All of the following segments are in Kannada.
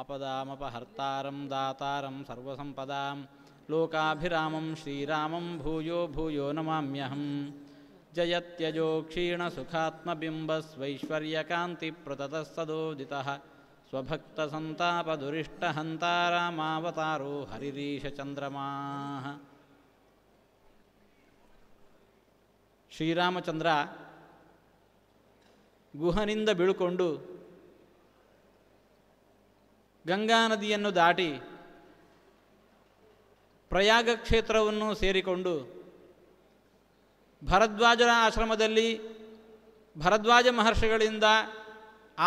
आपदामपहर्तारं दातारं सर्वसम्पदां लोकाभिरामं श्रीरामं भूयो भूयो नमाम्यहं जयत्यजो क्षीणसुखात्मबिम्बस्वैश्वर्यकान्तिप्रततः स्वभक्तसन्तापदुरिष्टहन्ता रामावतारो हरिरीशचन्द्रमाः ಶ್ರೀರಾಮಚಂದ್ರ ಗುಹನಿಂದ ಬೀಳ್ಕೊಂಡು ಗಂಗಾ ನದಿಯನ್ನು ದಾಟಿ ಪ್ರಯಾಗ ಕ್ಷೇತ್ರವನ್ನು ಸೇರಿಕೊಂಡು ಭರದ್ವಾಜರ ಆಶ್ರಮದಲ್ಲಿ ಭರದ್ವಾಜ ಮಹರ್ಷಿಗಳಿಂದ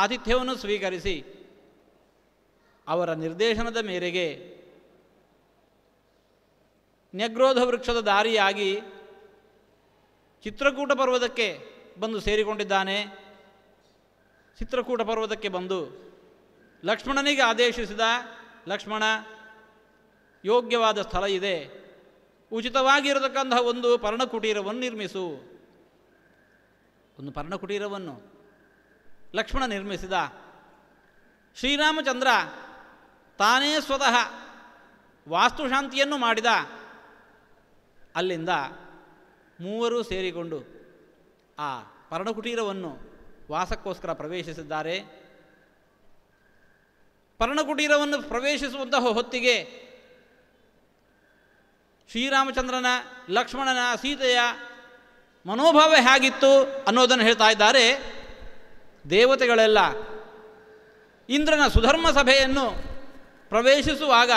ಆತಿಥ್ಯವನ್ನು ಸ್ವೀಕರಿಸಿ ಅವರ ನಿರ್ದೇಶನದ ಮೇರೆಗೆ ನ್ಯಗ್ರೋಧ ವೃಕ್ಷದ ದಾರಿಯಾಗಿ ಚಿತ್ರಕೂಟ ಪರ್ವತಕ್ಕೆ ಬಂದು ಸೇರಿಕೊಂಡಿದ್ದಾನೆ ಚಿತ್ರಕೂಟ ಪರ್ವತಕ್ಕೆ ಬಂದು ಲಕ್ಷ್ಮಣನಿಗೆ ಆದೇಶಿಸಿದ ಲಕ್ಷ್ಮಣ ಯೋಗ್ಯವಾದ ಸ್ಥಳ ಇದೆ ಉಚಿತವಾಗಿರತಕ್ಕಂತಹ ಒಂದು ಪರ್ಣಕುಟೀರವನ್ನು ನಿರ್ಮಿಸು ಒಂದು ಪರ್ಣಕುಟೀರವನ್ನು ಲಕ್ಷ್ಮಣ ನಿರ್ಮಿಸಿದ ಶ್ರೀರಾಮಚಂದ್ರ ತಾನೇ ಸ್ವತಃ ವಾಸ್ತುಶಾಂತಿಯನ್ನು ಮಾಡಿದ ಅಲ್ಲಿಂದ ಮೂವರು ಸೇರಿಕೊಂಡು ಆ ಪರ್ಣಕುಟೀರವನ್ನು ವಾಸಕ್ಕೋಸ್ಕರ ಪ್ರವೇಶಿಸಿದ್ದಾರೆ ಪರ್ಣಕುಟೀರವನ್ನು ಪ್ರವೇಶಿಸುವಂತಹ ಹೊತ್ತಿಗೆ ಶ್ರೀರಾಮಚಂದ್ರನ ಲಕ್ಷ್ಮಣನ ಸೀತೆಯ ಮನೋಭಾವ ಹೇಗಿತ್ತು ಅನ್ನೋದನ್ನು ಹೇಳ್ತಾ ಇದ್ದಾರೆ ದೇವತೆಗಳೆಲ್ಲ ಇಂದ್ರನ ಸುಧರ್ಮ ಸಭೆಯನ್ನು ಪ್ರವೇಶಿಸುವಾಗ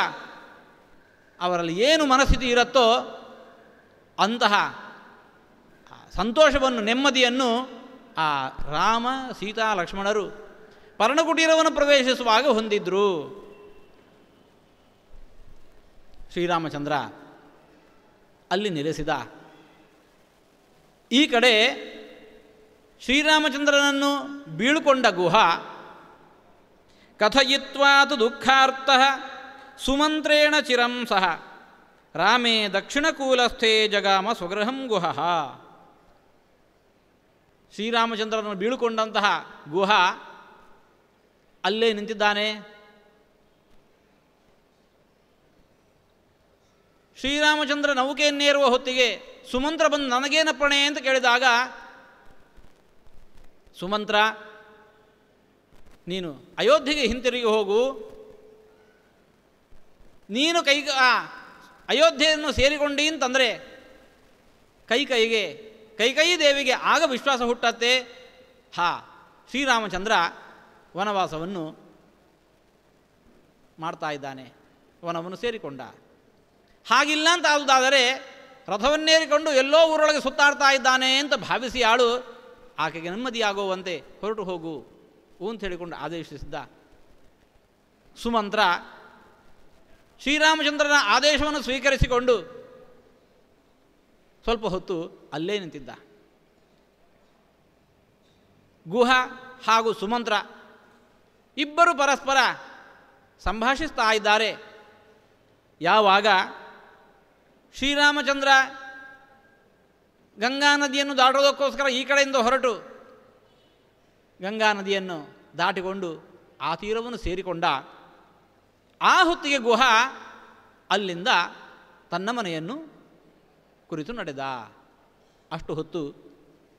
ಅವರಲ್ಲಿ ಏನು ಮನಸ್ಥಿತಿ ಇರುತ್ತೋ ಅಂತಹ ಸಂತೋಷವನ್ನು ನೆಮ್ಮದಿಯನ್ನು ಆ ರಾಮ ಸೀತಾ ಲಕ್ಷ್ಮಣರು ಪರ್ಣಕುಟೀರವನ್ನು ಪ್ರವೇಶಿಸುವಾಗ ಹೊಂದಿದ್ರು ಶ್ರೀರಾಮಚಂದ್ರ ಅಲ್ಲಿ ನೆಲೆಸಿದ ಈ ಕಡೆ ಶ್ರೀರಾಮಚಂದ್ರನನ್ನು ಬೀಳ್ಕೊಂಡ ಗುಹ ಕಥಯಿತ್ವಾತು ದುಃಖಾರ್ಥ ಸುಮಂತ್ರೇಣ ಚಿರಂ ಸಹ ರಾಮೇ ದಕ್ಷಿಣಕೂಲಸ್ಥೆ ಜಗಾಮ ಸ್ವಗೃಹಂ ಗುಹ ಶ್ರೀರಾಮಚಂದ್ರನನ್ನು ಬೀಳ್ಕೊಂಡಂತಹ ಗುಹ ಅಲ್ಲೇ ನಿಂತಿದ್ದಾನೆ ಶ್ರೀರಾಮಚಂದ್ರ ನೌಕೆಯನ್ನೇರುವ ಹೊತ್ತಿಗೆ ಸುಮಂತ್ರ ಬಂದು ನನಗೇನ ಅಂತ ಕೇಳಿದಾಗ ಸುಮಂತ್ರ ನೀನು ಅಯೋಧ್ಯೆಗೆ ಹಿಂತಿರುಗಿ ಹೋಗು ನೀನು ಕೈ ಅಯೋಧ್ಯೆಯನ್ನು ಸೇರಿಕೊಂಡಿ ಅಂತಂದರೆ ಕೈಕೈಗೆ ಕೈಕೈ ದೇವಿಗೆ ಆಗ ವಿಶ್ವಾಸ ಹುಟ್ಟತ್ತೆ ಹಾ ಶ್ರೀರಾಮಚಂದ್ರ ವನವಾಸವನ್ನು ಮಾಡ್ತಾ ಇದ್ದಾನೆ ವನವನ್ನು ಸೇರಿಕೊಂಡ ಹಾಗಿಲ್ಲ ಅಂತ ಆದುದಾದರೆ ರಥವನ್ನೇರಿಕೊಂಡು ಎಲ್ಲೋ ಊರೊಳಗೆ ಸುತ್ತಾಡ್ತಾ ಇದ್ದಾನೆ ಅಂತ ಭಾವಿಸಿ ಆಳು ಆಕೆಗೆ ನೆಮ್ಮದಿಯಾಗುವಂತೆ ಹೊರಟು ಹೋಗು ಅಂತ ಹೇಳಿಕೊಂಡು ಆದೇಶಿಸಿದ್ದ ಸುಮಂತ್ರ ಶ್ರೀರಾಮಚಂದ್ರನ ಆದೇಶವನ್ನು ಸ್ವೀಕರಿಸಿಕೊಂಡು ಸ್ವಲ್ಪ ಹೊತ್ತು ಅಲ್ಲೇ ನಿಂತಿದ್ದ ಗುಹ ಹಾಗೂ ಸುಮಂತ್ರ ಇಬ್ಬರು ಪರಸ್ಪರ ಸಂಭಾಷಿಸ್ತಾ ಇದ್ದಾರೆ ಯಾವಾಗ ಶ್ರೀರಾಮಚಂದ್ರ ಗಂಗಾ ನದಿಯನ್ನು ದಾಟೋದಕ್ಕೋಸ್ಕರ ಈ ಕಡೆಯಿಂದ ಹೊರಟು ಗಂಗಾ ನದಿಯನ್ನು ದಾಟಿಕೊಂಡು ಆ ತೀರವನ್ನು ಸೇರಿಕೊಂಡ ಆ ಹೊತ್ತಿಗೆ ಗುಹ ಅಲ್ಲಿಂದ ತನ್ನ ಮನೆಯನ್ನು ಕುರಿತು ನಡೆದ ಅಷ್ಟು ಹೊತ್ತು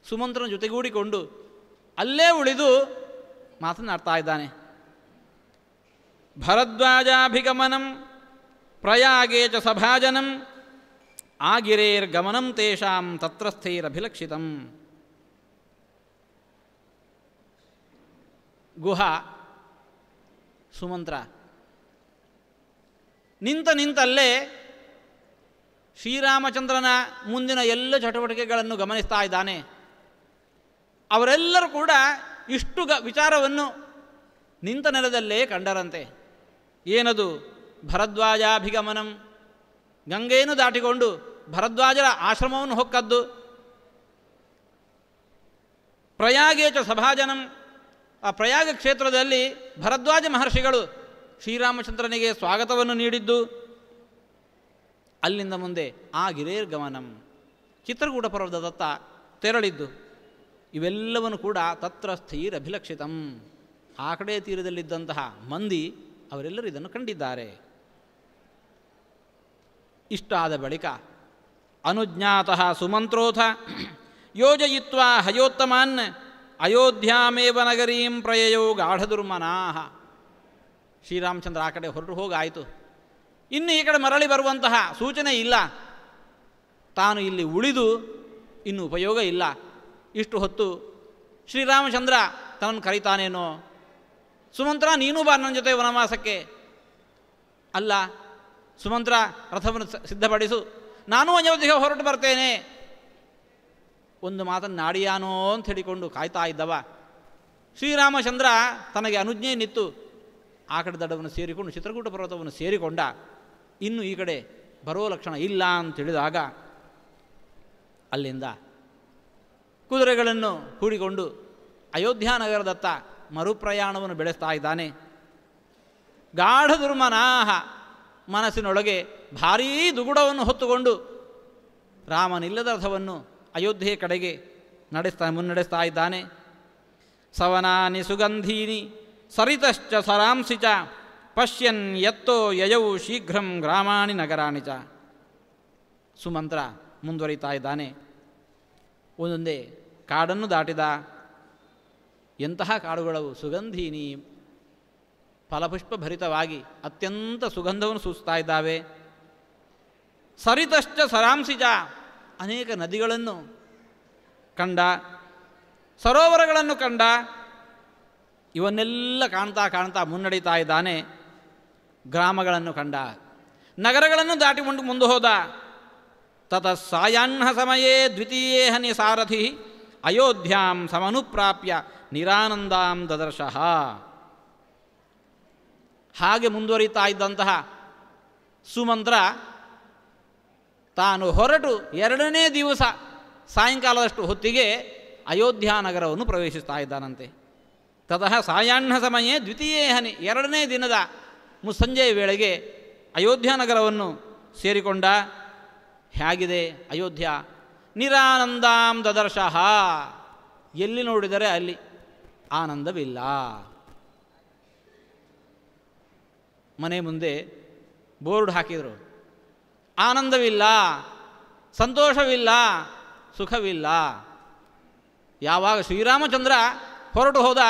ಸುಮಂತ್ರನ ಜೊತೆಗೂಡಿಕೊಂಡು ಅಲ್ಲೇ ಉಳಿದು ಮಾತನಾಡ್ತಾ ಇದ್ದಾನೆ ಭರದ್ವಾಜಾಭಿಗಮನಂ ಪ್ರಯಾಗೇ ಚ ಸಭಾಜನಂ ಆಗಿರೇರ್ಗಮನಂ ತೇಷಾಂ ತತ್ರಸ್ಥೈರಭಿಲಕ್ಷಿತಂ ಗುಹಾ ಸುಮಂತ್ರ ನಿಂತ ನಿಂತಲ್ಲೇ ಶ್ರೀರಾಮಚಂದ್ರನ ಮುಂದಿನ ಎಲ್ಲ ಚಟುವಟಿಕೆಗಳನ್ನು ಗಮನಿಸ್ತಾ ಇದ್ದಾನೆ ಅವರೆಲ್ಲರೂ ಕೂಡ ಇಷ್ಟು ಗ ವಿಚಾರವನ್ನು ನಿಂತ ನೆಲದಲ್ಲೇ ಕಂಡರಂತೆ ಏನದು ಭರದ್ವಾಜಾಭಿಗಮನಂ ಗಂಗೆಯನ್ನು ದಾಟಿಕೊಂಡು ಭರದ್ವಾಜರ ಆಶ್ರಮವನ್ನು ಹೊಕ್ಕದ್ದು ಪ್ರಯಾಗೇಚ ಸಭಾಜನಂ ಆ ಪ್ರಯಾಗ ಕ್ಷೇತ್ರದಲ್ಲಿ ಭರದ್ವಾಜ ಮಹರ್ಷಿಗಳು ಶ್ರೀರಾಮಚಂದ್ರನಿಗೆ ಸ್ವಾಗತವನ್ನು ನೀಡಿದ್ದು ಅಲ್ಲಿಂದ ಮುಂದೆ ಆ ಗಮನಂ ಚಿತ್ರಕೂಟ ದತ್ತ ತೆರಳಿದ್ದು ಇವೆಲ್ಲವನ್ನು ಕೂಡ ತತ್ರ ಅಭಿಲಕ್ಷಿತಂ ಆ ಕಡೆ ತೀರದಲ್ಲಿದ್ದಂತಹ ಮಂದಿ ಅವರೆಲ್ಲರೂ ಇದನ್ನು ಕಂಡಿದ್ದಾರೆ ಇಷ್ಟಾದ ಬಳಿಕ ಅನುಜ್ಞಾತಃ ಸುಮಂತ್ರೋಥ ಯೋಜಯಿತ್ವ ಹಯೋತ್ತಮಾನ್ ಅಯೋಧ್ಯಾಮೇವ ನಗರೀಂ ಪ್ರಯೋ ಗಾಢದುರ್ಮನಾ ಶ್ರೀರಾಮಚಂದ್ರ ಆ ಕಡೆ ಹೊರಟು ಹೋಗಾಯಿತು ಇನ್ನು ಈ ಕಡೆ ಮರಳಿ ಬರುವಂತಹ ಸೂಚನೆ ಇಲ್ಲ ತಾನು ಇಲ್ಲಿ ಉಳಿದು ಇನ್ನು ಉಪಯೋಗ ಇಲ್ಲ ಇಷ್ಟು ಹೊತ್ತು ಶ್ರೀರಾಮಚಂದ್ರ ತನ್ನನ್ನು ಕರೀತಾನೇನೋ ಸುಮಂತ್ರ ನೀನು ಬಾ ನನ್ನ ಜೊತೆ ವನವಾಸಕ್ಕೆ ಅಲ್ಲ ಸುಮಂತ್ರ ರಥವನ್ನು ಸಿದ್ಧಪಡಿಸು ನಾನು ಅಯೋಧ್ಯೆಗೆ ಹೊರಟು ಬರ್ತೇನೆ ಒಂದು ನಾಡಿಯಾನೋ ಅಂತ ಹೇಳಿಕೊಂಡು ಕಾಯ್ತಾ ಇದ್ದವ ಶ್ರೀರಾಮಚಂದ್ರ ತನಗೆ ಅನುಜ್ಞೆ ನಿತ್ತು ಆ ಕಡೆ ದಡವನ್ನು ಸೇರಿಕೊಂಡು ಚಿತ್ರಕೂಟ ಪರ್ವತವನ್ನು ಸೇರಿಕೊಂಡ ಇನ್ನು ಈ ಕಡೆ ಬರೋ ಲಕ್ಷಣ ಇಲ್ಲ ಅಂತ ಹೇಳಿದಾಗ ಅಲ್ಲಿಂದ ಕುದುರೆಗಳನ್ನು ಕೂಡಿಕೊಂಡು ಅಯೋಧ್ಯ ನಗರದತ್ತ ಮರುಪ್ರಯಾಣವನ್ನು ಬೆಳೆಸ್ತಾ ಇದ್ದಾನೆ ಗಾಢ ದುರ್ಮನಾಹ ಮನಸ್ಸಿನೊಳಗೆ ಭಾರೀ ದುಗುಡವನ್ನು ಹೊತ್ತುಕೊಂಡು ರಾಮನಿಲ್ಲದ ರಥವನ್ನು ಅಯೋಧ್ಯೆಯ ಕಡೆಗೆ ನಡೆಸ್ತಾ ಮುನ್ನಡೆಸ್ತಾ ಇದ್ದಾನೆ ಸವನಾನಿ ಸುಗಂಧೀನಿ ಸರಿತಶ್ಚ ಸರಾಂಸಿ ಚ ಪಶ್ಯನ್ ಎತ್ತೋ ಯಯೌ ಶೀಘ್ರಂ ಗ್ರಾಮಾಣಿ ನಗರಾಣಿ ಚ ಸುಮಂತ್ರ ಮುಂದುವರಿತಾ ಇದ್ದಾನೆ ಒಂದೊಂದೇ ಕಾಡನ್ನು ದಾಟಿದ ಎಂತಹ ಕಾಡುಗಳವು ಸುಗಂಧಿನಿ ಫಲಪುಷ್ಪಭರಿತವಾಗಿ ಅತ್ಯಂತ ಸುಗಂಧವನ್ನು ಸೂಚಿಸ್ತಾ ಇದ್ದಾವೆ ಸರಿತಶ್ಚ ಸರಾಂಸಿಜ ಅನೇಕ ನದಿಗಳನ್ನು ಕಂಡ ಸರೋವರಗಳನ್ನು ಕಂಡ ಇವನ್ನೆಲ್ಲ ಕಾಣ್ತಾ ಕಾಣ್ತಾ ಮುನ್ನಡೀತಾ ಇದ್ದಾನೆ ಗ್ರಾಮಗಳನ್ನು ಕಂಡ ನಗರಗಳನ್ನು ದಾಟಿಕೊಂಡು ಮುಂದೆ ಹೋದ ತತ ಸಾಯಾಹ್ನ ಸಮಯೇ ದ್ವಿತೀಯೇಹನಿ ಹನಿ ಸಾರಥಿ ಅಯೋಧ್ಯಾಂ ಸಮನುಪ್ರಾಪ್ಯ ನಿರಾನಂದಾಂ ದದರ್ಶಃ ಹಾಗೆ ಮುಂದುವರಿತಾ ಇದ್ದಂತಹ ಸುಮಂತ್ರ ತಾನು ಹೊರಟು ಎರಡನೇ ದಿವಸ ಸಾಯಂಕಾಲದಷ್ಟು ಹೊತ್ತಿಗೆ ಅಯೋಧ್ಯ ನಗರವನ್ನು ಪ್ರವೇಶಿಸ್ತಾ ಇದ್ದಾನಂತೆ ತತಃ ಸಾಯಾಹ್ನ ಸಮಯ ದ್ವಿತೀಯ ಹನಿ ಎರಡನೇ ದಿನದ ಮುಸ್ಸಂಜೆಯ ವೇಳೆಗೆ ಅಯೋಧ್ಯ ನಗರವನ್ನು ಸೇರಿಕೊಂಡ ಹೇಗಿದೆ ಅಯೋಧ್ಯ ನಿರಾನಂದಾಂ ದದರ್ಶ ಎಲ್ಲಿ ನೋಡಿದರೆ ಅಲ್ಲಿ ಆನಂದವಿಲ್ಲ ಮನೆ ಮುಂದೆ ಬೋರ್ಡ್ ಹಾಕಿದರು ಆನಂದವಿಲ್ಲ ಸಂತೋಷವಿಲ್ಲ ಸುಖವಿಲ್ಲ ಯಾವಾಗ ಶ್ರೀರಾಮಚಂದ್ರ ಹೊರಟು ಹೋದ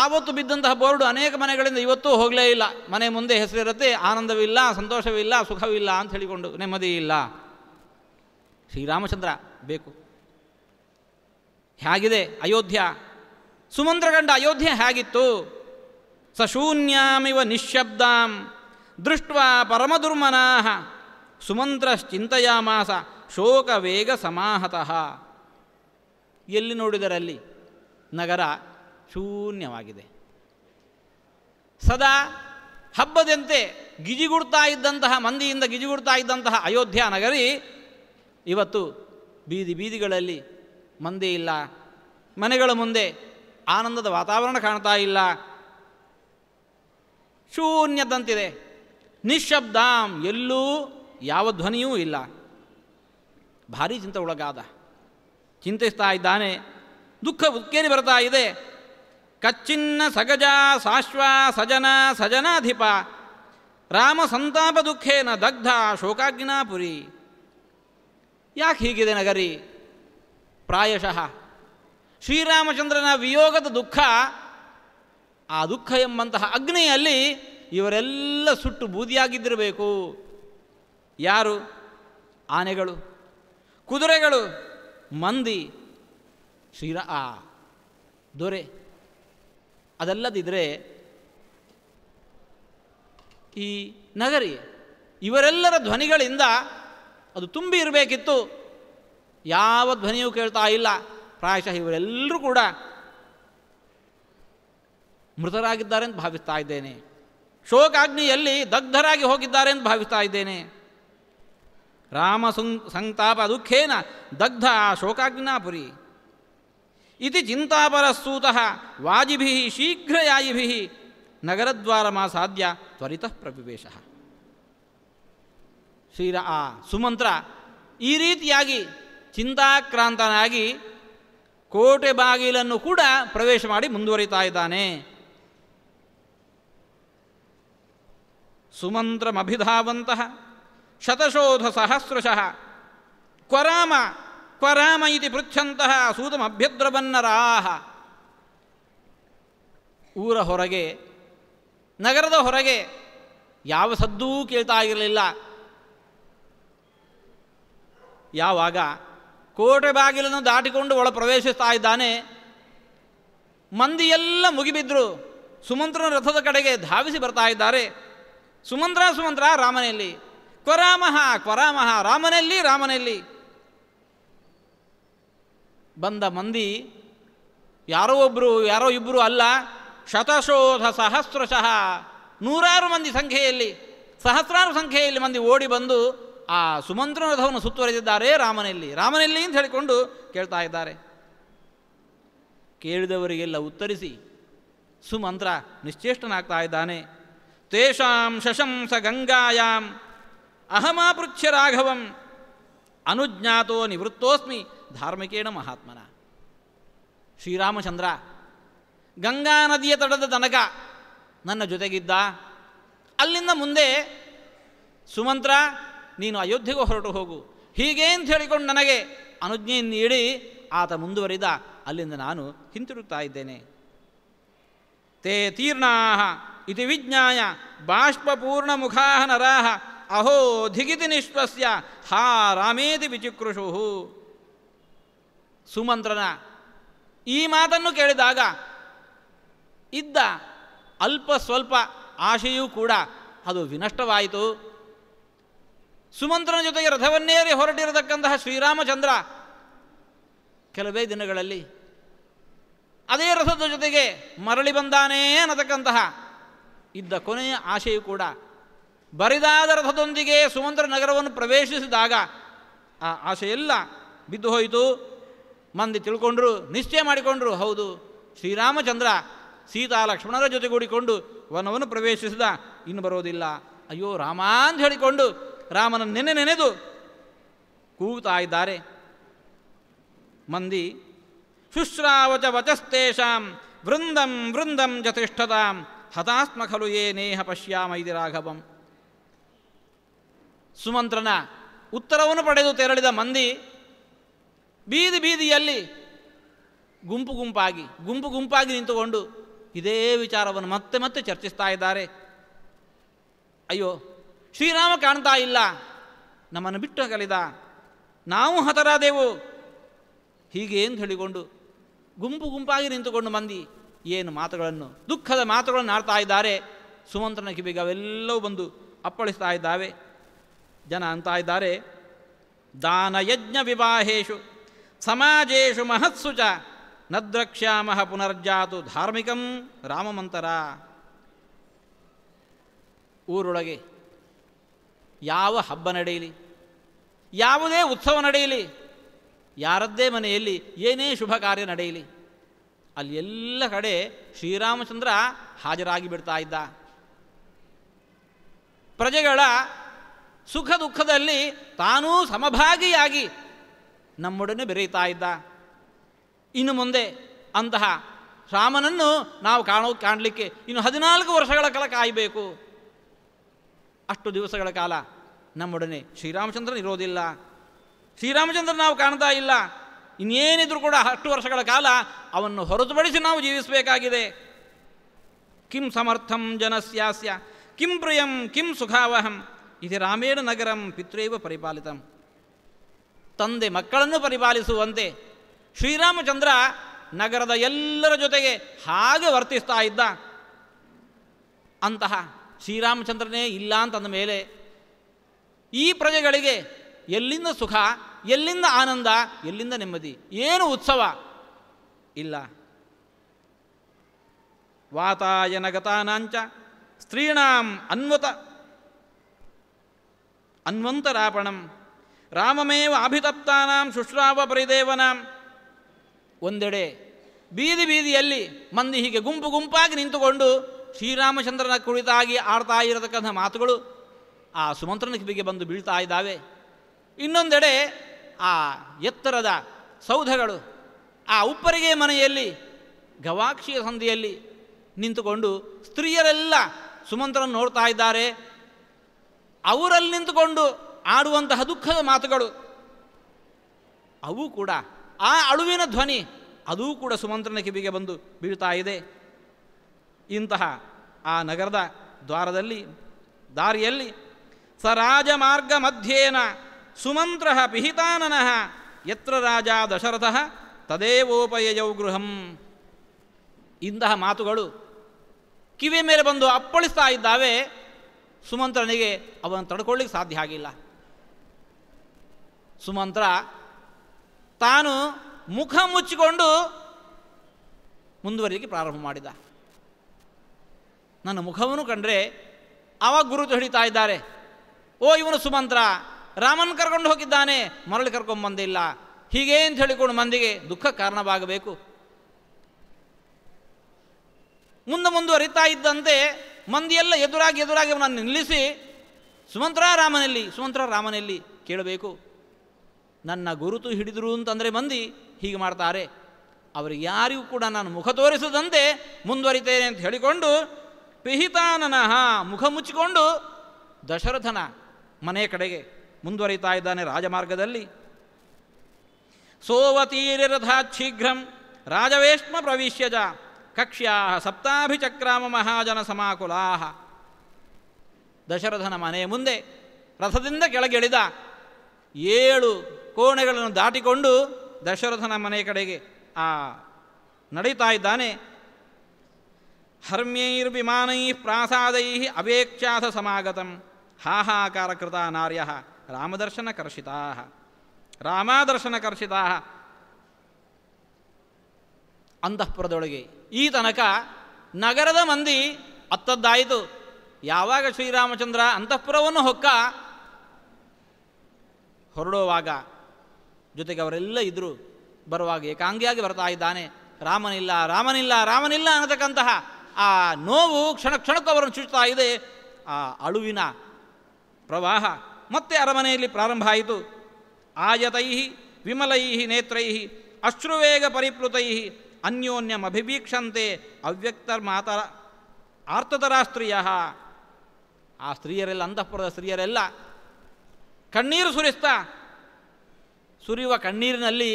ಆವತ್ತು ಬಿದ್ದಂತಹ ಬೋರ್ಡು ಅನೇಕ ಮನೆಗಳಿಂದ ಇವತ್ತೂ ಹೋಗಲೇ ಇಲ್ಲ ಮನೆ ಮುಂದೆ ಹೆಸರಿರುತ್ತೆ ಆನಂದವಿಲ್ಲ ಸಂತೋಷವಿಲ್ಲ ಸುಖವಿಲ್ಲ ಅಂತ ಹೇಳಿಕೊಂಡು ನೆಮ್ಮದಿ ಇಲ್ಲ ಶ್ರೀರಾಮಚಂದ್ರ ಬೇಕು ಹೇಗಿದೆ ಅಯೋಧ್ಯ ಸುಮಂತ್ರಗಂಡ ಅಯೋಧ್ಯೆ ಹೇಗಿತ್ತು ಸಶೂನ್ಯಾಮಿವ ನಿಶ್ಶಬ್ದಾಂ ದೃಷ್ಟ ಪರಮದುರ್ಮನಾಹ ಸುಮಂತ್ರಶ್ಚಿಂತೆಯಾಮಾಸ ಶೋಕ ವೇಗ ಸಮಾಹತಃ ಎಲ್ಲಿ ನೋಡಿದರಲ್ಲಿ ನಗರ ಶೂನ್ಯವಾಗಿದೆ ಸದಾ ಹಬ್ಬದಂತೆ ಗಿಜಿಗುಡ್ತಾ ಇದ್ದಂತಹ ಮಂದಿಯಿಂದ ಗಿಜಿಗುಡ್ತಾ ಇದ್ದಂತಹ ಅಯೋಧ್ಯ ನಗರಿ ಇವತ್ತು ಬೀದಿ ಬೀದಿಗಳಲ್ಲಿ ಮಂದಿ ಇಲ್ಲ ಮನೆಗಳ ಮುಂದೆ ಆನಂದದ ವಾತಾವರಣ ಕಾಣ್ತಾ ಇಲ್ಲ ಶೂನ್ಯದಂತಿದೆ ನಿಶಬ್ದಾಂ ಎಲ್ಲೂ ಯಾವ ಧ್ವನಿಯೂ ಇಲ್ಲ ಭಾರಿ ಚಿಂತೆ ಒಳಗಾದ ಚಿಂತಿಸ್ತಾ ಇದ್ದಾನೆ ದುಃಖ ಉತ್ಕೇರಿ ಬರ್ತಾ ಇದೆ ಕಚ್ಚಿನ್ನ ಸಗಜ ಸಾಶ್ವ ಸಜನ ಸಜನಾಧಿಪ ರಾಮ ಸಂತಾಪ ದುಃಖೇನ ದಗ್ಧ ಶೋಕಾಗ್ನಾಪುರಿ ಯಾಕೆ ಹೀಗಿದೆ ನಗರಿ ಪ್ರಾಯಶಃ ಶ್ರೀರಾಮಚಂದ್ರನ ವಿಯೋಗದ ದುಃಖ ಆ ದುಃಖ ಎಂಬಂತಹ ಅಗ್ನಿಯಲ್ಲಿ ಇವರೆಲ್ಲ ಸುಟ್ಟು ಬೂದಿಯಾಗಿದ್ದಿರಬೇಕು ಯಾರು ಆನೆಗಳು ಕುದುರೆಗಳು ಮಂದಿ ಶ್ರೀರ ಆ ದೊರೆ ಅದಲ್ಲದಿದ್ದರೆ ಈ ನಗರಿ ಇವರೆಲ್ಲರ ಧ್ವನಿಗಳಿಂದ ಅದು ತುಂಬಿ ಇರಬೇಕಿತ್ತು ಯಾವ ಧ್ವನಿಯೂ ಕೇಳ್ತಾ ಇಲ್ಲ ಪ್ರಾಯಶಃ ಇವರೆಲ್ಲರೂ ಕೂಡ ಮೃತರಾಗಿದ್ದಾರೆ ಅಂತ ಭಾವಿಸ್ತಾ ಇದ್ದೇನೆ ಶೋಕಾಗ್ನಿಯಲ್ಲಿ ದಗ್ಧರಾಗಿ ಹೋಗಿದ್ದಾರೆ ಅಂತ ಭಾವಿಸ್ತಾ ಇದ್ದೇನೆ ರಾಮ ಸಂತಾಪ ದುಃಖೇನ ದಗ್ಧ ಶೋಕಾಗ್ನಾಪುರಿ ಇತಿ ಚಿಂತಾಪರಸ್ಸೂತಃ ವಾಜಿಭಿ ಶೀಘ್ರಯಾಯಿಭಿ ನಗರದ್ವಾರ ಮಾಸಾಧ್ಯ ತ್ವರಿತ ಪ್ರವಿವೇಶ ಶ್ರೀರ ಆ ಸುಮಂತ್ರ ಈ ರೀತಿಯಾಗಿ ಚಿಂತಾಕ್ರಾಂತನಾಗಿ ಕೋಟೆ ಬಾಗಿಲನ್ನು ಕೂಡ ಪ್ರವೇಶ ಮಾಡಿ ಮುಂದುವರಿತಾ ಇದ್ದಾನೆ ಸುಮಂತ್ರಮಭಿಧಾವಂತಹ ಶತಶೋಧ ಸಹಸ್ರಶಃ ಕ್ವರಾಮ ಕ್ವರಾಮ ಇತಿ ಪೃಚ್ಛಂತಹ ಸೂತಮಭ್ಯದ್ರವನ್ನರಾಹ ಊರ ಹೊರಗೆ ನಗರದ ಹೊರಗೆ ಯಾವ ಸದ್ದೂ ಕೇಳ್ತಾ ಇರಲಿಲ್ಲ ಯಾವಾಗ ಕೋಟೆ ಬಾಗಿಲನ್ನು ದಾಟಿಕೊಂಡು ಒಳ ಪ್ರವೇಶಿಸ್ತಾ ಇದ್ದಾನೆ ಮಂದಿಯೆಲ್ಲ ಮುಗಿಬಿದ್ರು ಸುಮಂತ್ರನ ರಥದ ಕಡೆಗೆ ಧಾವಿಸಿ ಬರ್ತಾ ಇದ್ದಾರೆ ಸುಮಂತ್ರ ಸುಮಂತ್ರ ರಾಮನಲ್ಲಿ ಕೊರಾಮಹ ಕ್ವರಾಮಹ ರಾಮನಲ್ಲಿ ರಾಮನಲ್ಲಿ ಬಂದ ಮಂದಿ ಯಾರೋ ಒಬ್ಬರು ಯಾರೋ ಇಬ್ಬರು ಅಲ್ಲ ಶತಶೋಧ ಸಹಸ್ರಶಃ ನೂರಾರು ಮಂದಿ ಸಂಖ್ಯೆಯಲ್ಲಿ ಸಹಸ್ರಾರು ಸಂಖ್ಯೆಯಲ್ಲಿ ಮಂದಿ ಓಡಿ ಬಂದು ಆ ಸುಮಂತ್ರನ ರಥವನ್ನು ಸುತ್ತುವರೆದಿದ್ದಾರೆ ರಾಮನಲ್ಲಿ ರಾಮನಲ್ಲಿ ಅಂತ ಹೇಳಿಕೊಂಡು ಕೇಳ್ತಾ ಇದ್ದಾರೆ ಕೇಳಿದವರಿಗೆಲ್ಲ ಉತ್ತರಿಸಿ ಸುಮಂತ್ರ ನಿಶ್ಚೇಷ್ಟನಾಗ್ತಾ ಇದ್ದಾನೆ ತೇಷಾಂ ಶಶಂಸ ಗಂಗಾಯಾಂ ಅಹಮಾಪೃಚ್ಛ ರಾಘವಂ ಅನುಜ್ಞಾತೋ ನಿವೃತ್ತೋಸ್ಮಿ ಧಾರ್ಮಿಕೇಣ ಮಹಾತ್ಮನ ಶ್ರೀರಾಮಚಂದ್ರ ಗಂಗಾ ನದಿಯ ತಡದ ತನಕ ನನ್ನ ಜೊತೆಗಿದ್ದ ಅಲ್ಲಿಂದ ಮುಂದೆ ಸುಮಂತ್ರ ನೀನು ಅಯೋಧ್ಯೆಗೂ ಹೊರಟು ಹೋಗು ಹೀಗೆ ಅಂತ ಹೇಳಿಕೊಂಡು ನನಗೆ ಅನುಜ್ಞೆಯನ್ನು ನೀಡಿ ಆತ ಮುಂದುವರಿದ ಅಲ್ಲಿಂದ ನಾನು ಹಿಂತಿರುಗ್ತಾ ಇದ್ದೇನೆ ತೇ ತೀರ್ಣಾ ಇತಿ ವಿಜ್ಞಾಯ ಬಾಷ್ಪಪೂರ್ಣ ಮುಖಾಹ ನರಾಹ ಅಹೋ ಧಿಗಿತಿ ನಿಶ್ವಸ್ಯ ಹಾ ರಾಮೇತಿ ವಿಚಿಕೃಷು ಸುಮಂತ್ರನ ಈ ಮಾತನ್ನು ಕೇಳಿದಾಗ ಇದ್ದ ಅಲ್ಪ ಸ್ವಲ್ಪ ಆಶೆಯೂ ಕೂಡ ಅದು ವಿನಷ್ಟವಾಯಿತು ಸುಮಂತ್ರನ ಜೊತೆಗೆ ರಥವನ್ನೇರಿ ಹೊರಟಿರತಕ್ಕಂತಹ ಶ್ರೀರಾಮಚಂದ್ರ ಕೆಲವೇ ದಿನಗಳಲ್ಲಿ ಅದೇ ರಥದ ಜೊತೆಗೆ ಮರಳಿ ಬಂದಾನೇ ಅನ್ನತಕ್ಕಂತಹ ಇದ್ದ ಕೊನೆಯ ಆಶೆಯು ಕೂಡ ಬರಿದಾದ ರಥದೊಂದಿಗೆ ಸುಮಂತ್ರ ನಗರವನ್ನು ಪ್ರವೇಶಿಸಿದಾಗ ಆ ಆಶೆಯೆಲ್ಲ ಬಿದ್ದು ಹೋಯಿತು ಮಂದಿ ತಿಳ್ಕೊಂಡ್ರು ನಿಶ್ಚಯ ಮಾಡಿಕೊಂಡ್ರು ಹೌದು ಶ್ರೀರಾಮಚಂದ್ರ ಸೀತಾ ಲಕ್ಷ್ಮಣರ ಜೊತೆಗೂಡಿಕೊಂಡು ವನವನ್ನು ಪ್ರವೇಶಿಸಿದ ಇನ್ನು ಬರೋದಿಲ್ಲ ಅಯ್ಯೋ ರಾಮ ಅಂತ ಹೇಳಿಕೊಂಡು ರಾಮನ ನೆನೆ ನೆನೆದು ಕೂಗುತ್ತಾ ಇದ್ದಾರೆ ಮಂದಿ ಶುಶ್ರಾವಚ ವಚಸ್ತೇಷಾಂ ವೃಂದಂ ವೃಂದಂ ಜತಿಷ್ಠತಾಂ ಹತಾತ್ಮ ಖಲು ನೇಹ ಪಶ್ಯಾಮ ರಾಘವಂ ಸುಮಂತ್ರನ ಉತ್ತರವನ್ನು ಪಡೆದು ತೆರಳಿದ ಮಂದಿ ಬೀದಿ ಬೀದಿಯಲ್ಲಿ ಗುಂಪು ಗುಂಪಾಗಿ ಗುಂಪು ಗುಂಪಾಗಿ ನಿಂತುಕೊಂಡು ಇದೇ ವಿಚಾರವನ್ನು ಮತ್ತೆ ಮತ್ತೆ ಚರ್ಚಿಸ್ತಾ ಇದ್ದಾರೆ ಅಯ್ಯೋ ಶ್ರೀರಾಮ ಕಾಣ್ತಾ ಇಲ್ಲ ನಮ್ಮನ್ನು ಬಿಟ್ಟು ಕಲಿದ ನಾವು ಹತರಾದೆವು ಹೀಗೆ ಎಂದು ಹೇಳಿಕೊಂಡು ಗುಂಪು ಗುಂಪಾಗಿ ನಿಂತುಕೊಂಡು ಮಂದಿ ಏನು ಮಾತುಗಳನ್ನು ದುಃಖದ ಮಾತುಗಳನ್ನು ಆಡ್ತಾ ಇದ್ದಾರೆ ಸುಮಂತ್ರನ ಕಿವಿಗೆ ಅವೆಲ್ಲವೂ ಬಂದು ಅಪ್ಪಳಿಸ್ತಾ ಇದ್ದಾವೆ ಜನ ಅಂತ ಇದ್ದಾರೆ ದಾನಯಜ್ಞ ವಿವಾಹೇಶು ಸಮಾಜೇಶು ಮಹತ್ಸು ಚ ನದ್ರಕ್ಷ್ಯಾಮಃ ಪುನರ್ಜಾತು ಧಾರ್ಮಿಕಂ ರಾಮಮಂತರ ಊರೊಳಗೆ ಯಾವ ಹಬ್ಬ ನಡೆಯಲಿ ಯಾವುದೇ ಉತ್ಸವ ನಡೆಯಲಿ ಯಾರದ್ದೇ ಮನೆಯಲ್ಲಿ ಏನೇ ಶುಭ ಕಾರ್ಯ ನಡೆಯಲಿ ಅಲ್ಲಿ ಎಲ್ಲ ಕಡೆ ಶ್ರೀರಾಮಚಂದ್ರ ಹಾಜರಾಗಿ ಬಿಡ್ತಾ ಇದ್ದ ಪ್ರಜೆಗಳ ಸುಖ ದುಃಖದಲ್ಲಿ ತಾನೂ ಸಮಭಾಗಿಯಾಗಿ ನಮ್ಮೊಡನೆ ಬೆರೆಯುತ್ತಾ ಇದ್ದ ಇನ್ನು ಮುಂದೆ ಅಂತಹ ರಾಮನನ್ನು ನಾವು ಕಾಣೋ ಕಾಣಲಿಕ್ಕೆ ಇನ್ನು ಹದಿನಾಲ್ಕು ವರ್ಷಗಳ ಕಾಲ ಕಾಯಬೇಕು ಅಷ್ಟು ದಿವಸಗಳ ಕಾಲ ನಮ್ಮೊಡನೆ ಶ್ರೀರಾಮಚಂದ್ರ ಇರೋದಿಲ್ಲ ಶ್ರೀರಾಮಚಂದ್ರ ನಾವು ಕಾಣ್ತಾ ಇಲ್ಲ ಇನ್ನೇನಿದ್ರು ಕೂಡ ಅಷ್ಟು ವರ್ಷಗಳ ಕಾಲ ಅವನ್ನು ಹೊರತುಪಡಿಸಿ ನಾವು ಜೀವಿಸಬೇಕಾಗಿದೆ ಕಿಂ ಸಮರ್ಥಂ ಜನಸ್ಯಾಸ್ಯ ಕಿಂ ಪ್ರಿಯಂ ಕಿಂ ಸುಖಾವಹಂ ಇದು ರಾಮೇಣ ನಗರಂ ಪಿತೃವ ಪರಿಪಾಲಿತಂ ತಂದೆ ಮಕ್ಕಳನ್ನು ಪರಿಪಾಲಿಸುವಂತೆ ಶ್ರೀರಾಮಚಂದ್ರ ನಗರದ ಎಲ್ಲರ ಜೊತೆಗೆ ಹಾಗೆ ವರ್ತಿಸ್ತಾ ಇದ್ದ ಅಂತಹ ಶ್ರೀರಾಮಚಂದ್ರನೇ ಇಲ್ಲ ಅಂತಂದ ಮೇಲೆ ಈ ಪ್ರಜೆಗಳಿಗೆ ಎಲ್ಲಿಂದ ಸುಖ ಎಲ್ಲಿಂದ ಆನಂದ ಎಲ್ಲಿಂದ ನೆಮ್ಮದಿ ಏನು ಉತ್ಸವ ಇಲ್ಲ ವಾತಾಯನಗತಾನಾಂಚ ಸ್ತ್ರೀಣಾಂ ಅನ್ವತ ಅನ್ವಂತರಾಪಣಂ ರಾಮಮೇವ ಅಭಿತಪ್ತಾನಾಂ ಶುಶ್ರಾವ ಪರಿದೇವನಾಂ ಒಂದೆಡೆ ಬೀದಿ ಬೀದಿಯಲ್ಲಿ ಮಂದಿ ಹೀಗೆ ಗುಂಪು ಗುಂಪಾಗಿ ನಿಂತುಕೊಂಡು ಶ್ರೀರಾಮಚಂದ್ರನ ಕುರಿತಾಗಿ ಆಡ್ತಾ ಇರತಕ್ಕಂಥ ಮಾತುಗಳು ಆ ಸುಮಂತ್ರನ ಕಿವಿಗೆ ಬಂದು ಬೀಳ್ತಾ ಇದ್ದಾವೆ ಇನ್ನೊಂದೆಡೆ ಆ ಎತ್ತರದ ಸೌಧಗಳು ಆ ಉಪ್ಪರಿಗೆ ಮನೆಯಲ್ಲಿ ಗವಾಕ್ಷಿಯ ಸಂಧಿಯಲ್ಲಿ ನಿಂತುಕೊಂಡು ಸ್ತ್ರೀಯರೆಲ್ಲ ಸುಮಂತ್ರನ ನೋಡ್ತಾ ಇದ್ದಾರೆ ಅವರಲ್ಲಿ ನಿಂತುಕೊಂಡು ಆಡುವಂತಹ ದುಃಖದ ಮಾತುಗಳು ಅವು ಕೂಡ ಆ ಅಳುವಿನ ಧ್ವನಿ ಅದೂ ಕೂಡ ಸುಮಂತ್ರನ ಕಿವಿಗೆ ಬಂದು ಬೀಳ್ತಾ ಇದೆ ಇಂತಹ ಆ ನಗರದ ದ್ವಾರದಲ್ಲಿ ದಾರಿಯಲ್ಲಿ ಸ ರಾಜಮಾರ್ಗ ಮಧ್ಯೇನ ಸುಮಂತ್ರ ಪಿಹಿತಾನನಃ ಯತ್ರ ರಾಜ ದಶರಥ ತದೇವೋಪಯೌ ಗೃಹಂ ಇಂತಹ ಮಾತುಗಳು ಕಿವಿ ಮೇಲೆ ಬಂದು ಅಪ್ಪಳಿಸ್ತಾ ಇದ್ದಾವೆ ಸುಮಂತ್ರನಿಗೆ ಅವನು ತಡ್ಕೊಳ್ಳಿಕ್ಕೆ ಸಾಧ್ಯ ಆಗಿಲ್ಲ ಸುಮಂತ್ರ ತಾನು ಮುಖ ಮುಚ್ಚಿಕೊಂಡು ಮುಂದುವರಿಕೆ ಪ್ರಾರಂಭ ಮಾಡಿದ ನನ್ನ ಮುಖವನ್ನು ಕಂಡ್ರೆ ಆವಾಗ ಗುರುತು ಹಿಡಿತಾ ಇದ್ದಾರೆ ಓ ಇವನು ಸುಮಂತ್ರ ರಾಮನ್ ಕರ್ಕೊಂಡು ಹೋಗಿದ್ದಾನೆ ಮರಳಿ ಕರ್ಕೊಂಬಂದಿಲ್ಲ ಬಂದಿಲ್ಲ ಹೀಗೆ ಅಂತ ಹೇಳಿಕೊಂಡು ಮಂದಿಗೆ ದುಃಖ ಕಾರಣವಾಗಬೇಕು ಮುಂದೆ ಮುಂದುವರಿತಾ ಇದ್ದಂತೆ ಮಂದಿಯೆಲ್ಲ ಎದುರಾಗಿ ಎದುರಾಗಿ ಅವನನ್ನು ನಿಲ್ಲಿಸಿ ಸುಮಂತ್ರ ರಾಮನಲ್ಲಿ ಸುಮಂತ್ರ ರಾಮನಲ್ಲಿ ಕೇಳಬೇಕು ನನ್ನ ಗುರುತು ಹಿಡಿದ್ರು ಅಂತಂದರೆ ಮಂದಿ ಹೀಗೆ ಮಾಡ್ತಾರೆ ಅವರು ಯಾರಿಗೂ ಕೂಡ ನಾನು ಮುಖ ತೋರಿಸದಂತೆ ಮುಂದುವರಿತೇನೆ ಅಂತ ಹೇಳಿಕೊಂಡು ಪಿಹಿತಾನನಃ ಮುಖ ಮುಚ್ಚಿಕೊಂಡು ದಶರಥನ ಮನೆ ಕಡೆಗೆ ಮುಂದುವರಿತಾ ಇದ್ದಾನೆ ರಾಜಮಾರ್ಗದಲ್ಲಿ ಸೋವತೀರಥಾತ್ ಶೀಘ್ರಂ ರಾಜವೇಷ್ಮ ಪ್ರವಿಶ್ಯಜ ಕಕ್ಷ್ಯಾ ಸಪ್ತಾಭಿಚಕ್ರಾಮ ಮಹಾಜನ ಸಮಾಕುಲಾ ದಶರಥನ ಮನೆಯ ಮುಂದೆ ರಥದಿಂದ ಕೆಳಗೆಳಿದ ಏಳು ಕೋಣೆಗಳನ್ನು ದಾಟಿಕೊಂಡು ದಶರಥನ ಮನೆ ಕಡೆಗೆ ಆ ನಡೀತಾ ಇದ್ದಾನೆ ಹರ್ಮ್ಯೈರ್ವಿಮಾನೈ ಪ್ರಾಸಾದೈ ಅವೇಕ್ಷಾಸ ಸಮಾಗತಂ ಹಾಹಾಕಾರ ಕೃತ ನಾರ್ಯ ರಾಮದರ್ಶನಕರ್ಷಿತಾ ರಾಮದರ್ಶನಕರ್ಷಿತಾ ಅಂತಃಪುರದೊಳಗೆ ಈ ತನಕ ನಗರದ ಮಂದಿ ಅತ್ತದ್ದಾಯಿತು ಯಾವಾಗ ಶ್ರೀರಾಮಚಂದ್ರ ಅಂತಃಪುರವನ್ನು ಹೊಕ್ಕ ಹೊರಡುವಾಗ ಜೊತೆಗೆ ಅವರೆಲ್ಲ ಇದ್ದರು ಬರುವಾಗ ಏಕಾಂಗಿಯಾಗಿ ಬರ್ತಾ ಇದ್ದಾನೆ ರಾಮನಿಲ್ಲ ರಾಮನಿಲ್ಲ ರಾಮನಿಲ್ಲ ಅನ್ನತಕ್ಕಂತಹ ಆ ನೋವು ಕ್ಷಣ ಕ್ಷಣಕ್ಕೂ ಅವರನ್ನು ಚುಚ್ಚುತ್ತಾ ಇದೆ ಆ ಅಳುವಿನ ಪ್ರವಾಹ ಮತ್ತೆ ಅರಮನೆಯಲ್ಲಿ ಪ್ರಾರಂಭ ಆಯಿತು ಆಯತೈ ವಿಮಲೈ ನೇತ್ರೈ ಅಶ್ರುವೇಗ ಪರಿಪ್ಲುತೈ ಅಭಿವೀಕ್ಷಂತೆ ಅವ್ಯಕ್ತರ್ ಮಾತರ ಆರ್ತತರ ಸ್ತ್ರೀಯ ಆ ಸ್ತ್ರೀಯರೆಲ್ಲ ಅಂತಃಪುರದ ಸ್ತ್ರೀಯರೆಲ್ಲ ಕಣ್ಣೀರು ಸುರಿಸ್ತಾ ಸುರಿಯುವ ಕಣ್ಣೀರಿನಲ್ಲಿ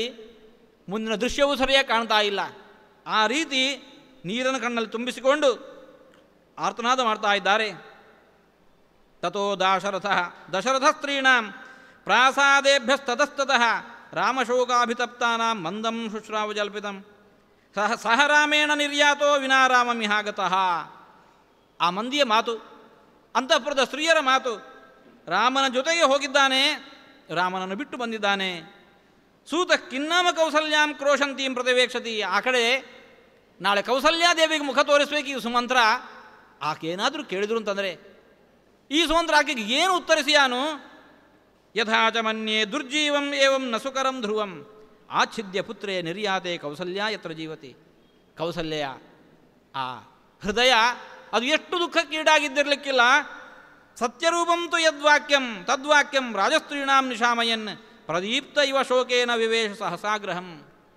ಮುಂದಿನ ದೃಶ್ಯವೂ ಸರಿಯಾಗಿ ಕಾಣ್ತಾ ಇಲ್ಲ ಆ ರೀತಿ ನೀರನ್ನು ಕಣ್ಣಲ್ಲಿ ತುಂಬಿಸಿಕೊಂಡು ಆರ್ತನಾದ ಮಾಡ್ತಾ ಇದ್ದಾರೆ ತಥೋ ದಾಶರಥ ದಶರಥ ಸ್ತ್ರೀಣಾಂ ಪ್ರಾಸಾದೇಭ್ಯಸ್ತತಸ್ತಃ ರಾಮಶೋಕಾಭಿತಪ್ತಾಂ ಮಂದಂ ಶುಶ್ರಾವಜಲ್ಪಿತಂ ಸಹ ಸಹ ರಾಮೇಣ ನಿರ್ಯಾತೋ ವಿನಾರಾಮಮಿಹಾಗತಃ ಆ ಮಂದಿಯ ಮಾತು ಅಂತಃಪುರದ ಸ್ತ್ರೀಯರ ಮಾತು ರಾಮನ ಜೊತೆಗೆ ಹೋಗಿದ್ದಾನೆ ರಾಮನನ್ನು ಬಿಟ್ಟು ಬಂದಿದ್ದಾನೆ ಸೂತ ಕಿನ್ನಾಮ ಕೌಸಲ್ಯಾಂ ಕ್ರೋಶಂತೀಂ ಪ್ರತಿವೇಕ್ಷತಿ ಆ ಕಡೆ ನಾಳೆ ಕೌಸಲ್ಯಾದೇವಿಗೆ ಮುಖ ತೋರಿಸ್ಬೇಕು ಈ ಸುಮಂತ್ರ ಆಕೇನಾದರೂ ಕೇಳಿದ್ರು ಅಂತಂದರೆ ಈ ಸುಮಂತ್ರ ಆಕೆಗೆ ಏನು ಉತ್ತರಿಸಿಯಾನು ಯಥಾಚ ಮನ್ಯೇ ದುರ್ಜೀವಂ ಏವಂ ನಸುಕರಂ ಧ್ರುವಂ ಆಚ್ಛಿದ್ಯ ಪುತ್ರೇ ನಿರ್ಯಾತೆ ಕೌಸಲ್ಯ ಯತ್ರ ಜೀವತಿ ಕೌಸಲ್ಯ ಆ ಹೃದಯ ಅದು ಎಷ್ಟು ದುಃಖಕ್ಕೀಡಾಗಿದ್ದಿರಲಿಕ್ಕಿಲ್ಲ ಸತ್ಯರೂಪಂ ತು ಯದ್ವಾಕ್ಯಂ ತದ್ವಾಕ್ಯಂ ರಾಜಸ್ತ್ರೀಣಾಂ ನಿಶಾಮಯನ್ ಪ್ರದೀಪ್ತ ಇವ ಶೋಕೇನ ವಿವೇಶ ಸಹಸಾಗ್ರಹಂ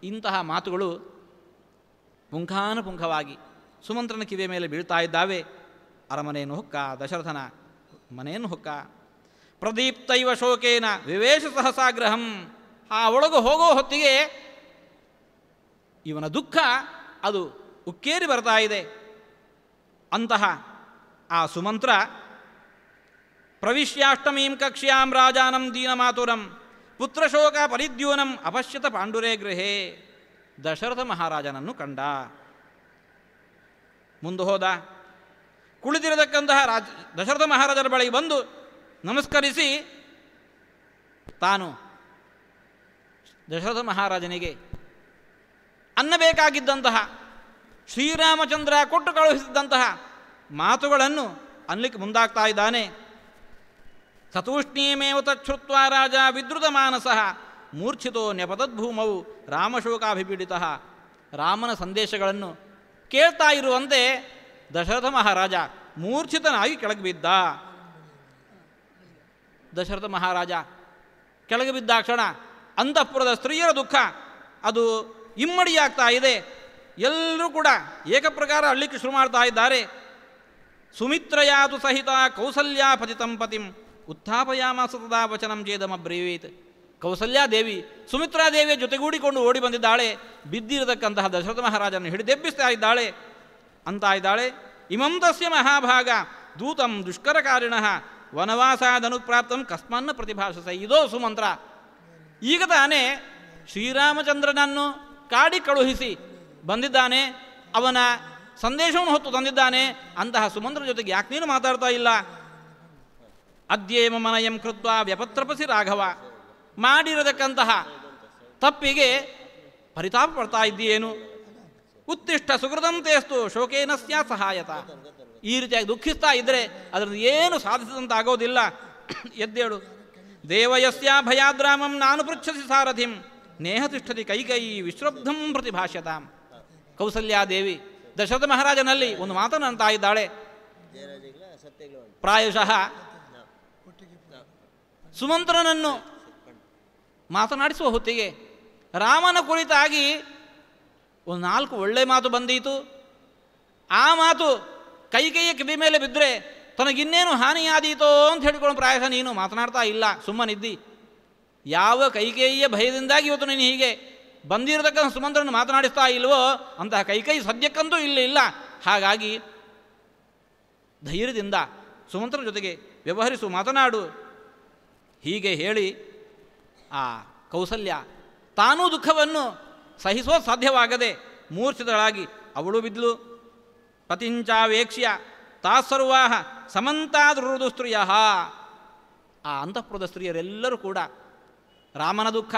ಇಂತಹ ಮಾತುಗಳು ಪುಂಖಾನುಪುಂಖವಾಗಿ ಸುಮಂತ್ರನ ಕಿವಿಯ ಮೇಲೆ ಬೀಳ್ತಾ ಇದ್ದಾವೆ ಅರಮನೆಯನ್ನು ಹುಕ್ಕ ದಶರಥನ ಮನೆಯನ್ನು ಹುಕ್ಕ ಪ್ರದೀಪ್ತೈವ ಶೋಕೇನ ವಿವೇಶ ಸಹಸಾಗ್ರಹಂ ಆ ಒಳಗು ಹೋಗೋ ಹೊತ್ತಿಗೆ ಇವನ ದುಃಖ ಅದು ಉಕ್ಕೇರಿ ಬರ್ತಾ ಇದೆ ಅಂತಹ ಆ ಸುಮಂತ್ರ ಪ್ರವಿಶ್ಯಾಷ್ಟಮೀಂ ಕಕ್ಷ್ಯಾಂ ರಾಜಾನಂ ದೀನಮಾತುರಂ ಪುತ್ರಶೋಕ ಪರಿದ್ಯೂನಂ ಅಪಶ್ಯತ ಪಾಂಡುರೇ ಗೃಹೇ ದಶರಥ ಮಹಾರಾಜನನ್ನು ಕಂಡ ಮುಂದೆ ಹೋದ ಕುಳಿತಿರತಕ್ಕಂತಹ ರಾಜ ದಶರಥ ಮಹಾರಾಜರ ಬಳಿಗೆ ಬಂದು ನಮಸ್ಕರಿಸಿ ತಾನು ದಶರಥ ಮಹಾರಾಜನಿಗೆ ಅನ್ನಬೇಕಾಗಿದ್ದಂತಹ ಶ್ರೀರಾಮಚಂದ್ರ ಕೊಟ್ಟು ಕಳುಹಿಸಿದ್ದಂತಹ ಮಾತುಗಳನ್ನು ಅನ್ಲಿಕ್ಕೆ ಮುಂದಾಗ್ತಾ ಇದ್ದಾನೆ ಸತೂಷ್ಣೀಮೇವ ತಚ್ಛುತ್ವ ರಾಜ ವಿದ್ರುತ ಮಾನಸಃ ಮೂರ್ಛಿತೋ ನೆಪದದ್ಭೂಮವು ರಾಮಶೋಕಾಭಿಪೀಡಿತ ರಾಮನ ಸಂದೇಶಗಳನ್ನು ಕೇಳ್ತಾ ಇರುವಂತೆ ದಶರಥ ಮಹಾರಾಜ ಮೂರ್ಛಿತನಾಗಿ ಕೆಳಗೆ ಬಿದ್ದ ದಶರಥ ಮಹಾರಾಜ ಕೆಳಗೆ ಬಿದ್ದ ಕ್ಷಣ ಅಂತಃಪುರದ ಸ್ತ್ರೀಯರ ದುಃಖ ಅದು ಇಮ್ಮಡಿಯಾಗ್ತಾ ಇದೆ ಎಲ್ಲರೂ ಕೂಡ ಏಕಪ್ರಕಾರ ಅಳ್ಳಿಕ್ಕೆ ಶುರು ಮಾಡ್ತಾ ಇದ್ದಾರೆ ಸುಮಿತ್ರಯಾತು ಸಹಿತ ಕೌಸಲ್ಯಾ ಪತಿತಂ ಪತಿಂ ಉತ್ಥಾಪಯಾಮಾಸ ತದಾ ವಚನಂ ಜೇದಮ ಬ್ರೀವೀತ್ ಕೌಸಲ್ಯಾದೇವಿ ಸುಮಿತ್ರಾದೇವಿಯ ಜೊತೆಗೂಡಿಕೊಂಡು ಓಡಿ ಬಂದಿದ್ದಾಳೆ ಬಿದ್ದಿರತಕ್ಕಂತಹ ದಶರಥ ಮಹಾರಾಜನನ್ನು ಹಿಡಿದೆಬ್ಬಿಸ್ತಾ ಇದ್ದಾಳೆ ಅಂತ ಇದ್ದಾಳೆ ಇಮಂತಸ್ಯ ಮಹಾಭಾಗ ದೂತಂ ದುಷ್ಕರಕಾರಿಣಃ ಪ್ರಾಪ್ತಂ ಕಸ್ಮನ್ನ ಪ್ರತಿಭಾಷಸ ಇದೋ ಸುಮಂತ್ರ ಈಗ ತಾನೇ ಶ್ರೀರಾಮಚಂದ್ರನನ್ನು ಕಾಡಿ ಕಳುಹಿಸಿ ಬಂದಿದ್ದಾನೆ ಅವನ ಸಂದೇಶವನ್ನು ಹೊತ್ತು ತಂದಿದ್ದಾನೆ ಅಂತಹ ಸುಮಂತ್ರ ಜೊತೆಗೆ ಯಾಕೆ ನೀನು ಮಾತಾಡ್ತಾ ಇಲ್ಲ ಅದ್ಯೇಮ ಮನಯಂ ಕೃತ್ವ ವ್ಯಪತ್ರಪಸಿ ರಾಘವ ಮಾಡಿರತಕ್ಕಂತಹ ತಪ್ಪಿಗೆ ಪರಿತಾಪ ಪಡ್ತಾ ಇದ್ದೀಯೇನು ಉತ್ತಿಷ್ಟ ಶೋಕೇನ ಶೋಕೇನಸ್ಯ ಸಹಾಯತ ಈ ರೀತಿಯಾಗಿ ದುಃಖಿಸ್ತಾ ಇದ್ದರೆ ಅದರಲ್ಲಿ ಏನು ಆಗೋದಿಲ್ಲ ಎದ್ದೇಳು ದೇವಯಸ್ಯ ಭಯಾದ್ರಾಮಂ ನಾನು ಪೃಚ್ಛಸಿ ಸಾರಥಿಂ ನೇಹ ತಿಷ್ಠತಿ ಕೈಕೈ ವಿಶ್ರಬ್ಧಂ ಪ್ರತಿಭಾಷ್ಯತಾಂ ಕೌಸಲ್ಯಾದೇವಿ ದಶರಥ ಮಹಾರಾಜನಲ್ಲಿ ಒಂದು ಮಾತನ್ನು ಅಂತ ಇದ್ದಾಳೆ ಪ್ರಾಯಶಃ ಸುಮಂತ್ರನನ್ನು ಮಾತನಾಡಿಸುವ ಹೊತ್ತಿಗೆ ರಾಮನ ಕುರಿತಾಗಿ ಒಂದು ನಾಲ್ಕು ಒಳ್ಳೆ ಮಾತು ಬಂದೀತು ಆ ಮಾತು ಕೈಕೈಯ ಕಿವಿ ಮೇಲೆ ಬಿದ್ದರೆ ತನಗಿನ್ನೇನು ಹಾನಿಯಾದೀತೋ ಅಂತ ಹೇಳಿಕೊಂಡು ಪ್ರಾಯಶಃ ನೀನು ಮಾತನಾಡ್ತಾ ಇಲ್ಲ ಸುಮ್ಮನಿದ್ದಿ ಯಾವ ಕೈಕೇಯಿಯ ಭಯದಿಂದಾಗಿ ಇವತ್ತು ನೀನು ಹೀಗೆ ಬಂದಿರತಕ್ಕಂಥ ಸುಮಂತ್ರನ್ನು ಮಾತನಾಡಿಸ್ತಾ ಇಲ್ವೋ ಅಂತಹ ಕೈಕೈ ಸದ್ಯಕ್ಕಂತೂ ಇಲ್ಲಿ ಇಲ್ಲ ಹಾಗಾಗಿ ಧೈರ್ಯದಿಂದ ಸುಮಂತ್ರ ಜೊತೆಗೆ ವ್ಯವಹರಿಸು ಮಾತನಾಡು ಹೀಗೆ ಹೇಳಿ ಆ ಕೌಸಲ್ಯ ತಾನೂ ದುಃಖವನ್ನು ಸಹಿಸೋ ಸಾಧ್ಯವಾಗದೆ ಮೂರ್ಛಿತಳಾಗಿ ಅವಳು ಬಿದ್ಲು ಪತಿಂಚಾವೇಕ್ಷ್ಯ ತಾತ್ಸರ್ವಾಹ ಸಮಂತಾದೃದು ಸ್ತ್ರೀಯ ಆ ಅಂತಃಪುರದ ಸ್ತ್ರೀಯರೆಲ್ಲರೂ ಕೂಡ ರಾಮನ ದುಃಖ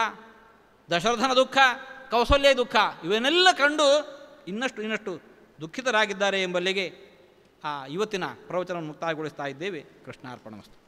ದಶರಥನ ದುಃಖ ಕೌಸಲ್ಯ ದುಃಖ ಇವನ್ನೆಲ್ಲ ಕಂಡು ಇನ್ನಷ್ಟು ಇನ್ನಷ್ಟು ದುಃಖಿತರಾಗಿದ್ದಾರೆ ಎಂಬಲ್ಲಿಗೆ ಆ ಇವತ್ತಿನ ಪ್ರವಚನವನ್ನು ಮುಕ್ತಾಯಗೊಳಿಸ್ತಾ ಇದ್ದೇವೆ ಕೃಷ್ಣಾರ್ಪಣ